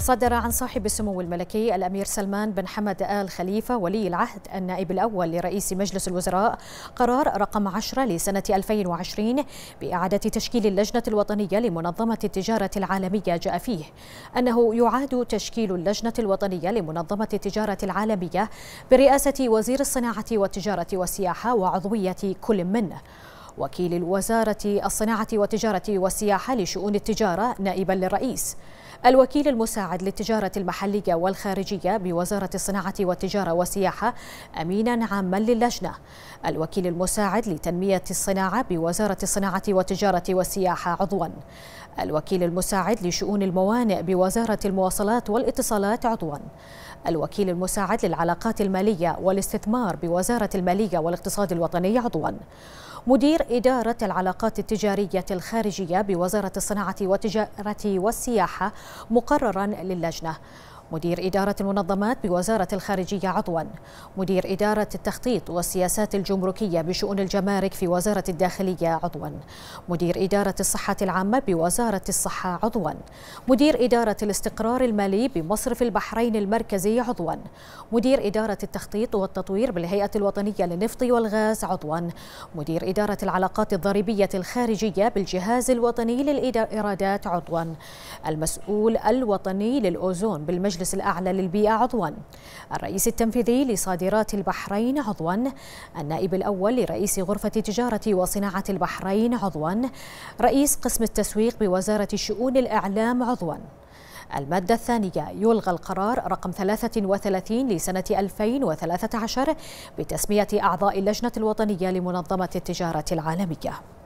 صدر عن صاحب السمو الملكي الأمير سلمان بن حمد آل خليفة ولي العهد النائب الأول لرئيس مجلس الوزراء قرار رقم 10 لسنة 2020 بإعادة تشكيل اللجنة الوطنية لمنظمة التجارة العالمية جاء فيه أنه يعاد تشكيل اللجنة الوطنية لمنظمة التجارة العالمية برئاسة وزير الصناعة والتجارة والسياحة وعضوية كل منه وكيل الوزارة الصناعة والتجارة والسياحة لشؤون التجارة نائبا للرئيس الوكيل المساعد للتجارة المحلية والخارجية بوزارة الصناعة والتجارة والسياحة أمينا عاما للجنة الوكيل المساعد لتنمية الصناعة بوزارة الصناعة والتجارة والسياحة عضوا الوكيل المساعد لشؤون الموانئ بوزارة المواصلات والاتصالات عضوا الوكيل المساعد للعلاقات المالية والاستثمار بوزارة المالية والاقتصاد الوطني عضوا مدير إدارة العلاقات التجارية الخارجية بوزارة الصناعة والتجارة والسياحة مقررا للجنة مدير إدارة المنظمات بوزارة الخارجية عضوا مدير إدارة التخطيط والسياسات الجمركية بشؤون الجمارك في وزارة الداخلية عضوا مدير إدارة الصحة العامة بوزارة الصحة عضوا مدير إدارة الاستقرار المالي بمصرف البحرين المركزي عضوا مدير إدارة التخطيط والتطوير بالهيئة الوطنية للنفط والغاز عضوا مدير إدارة العلاقات الضريبية الخارجية بالجهاز الوطني للإيرادات عضوا المسؤول الوطني للأوزون بالمجلس المجلس الأعلى للبيئة عضوا الرئيس التنفيذي لصادرات البحرين عضوا النائب الأول لرئيس غرفة تجارة وصناعة البحرين عضوا رئيس قسم التسويق بوزارة شؤون الإعلام عضوا المادة الثانية يلغى القرار رقم 33 لسنة 2013 بتسمية أعضاء اللجنة الوطنية لمنظمة التجارة العالمية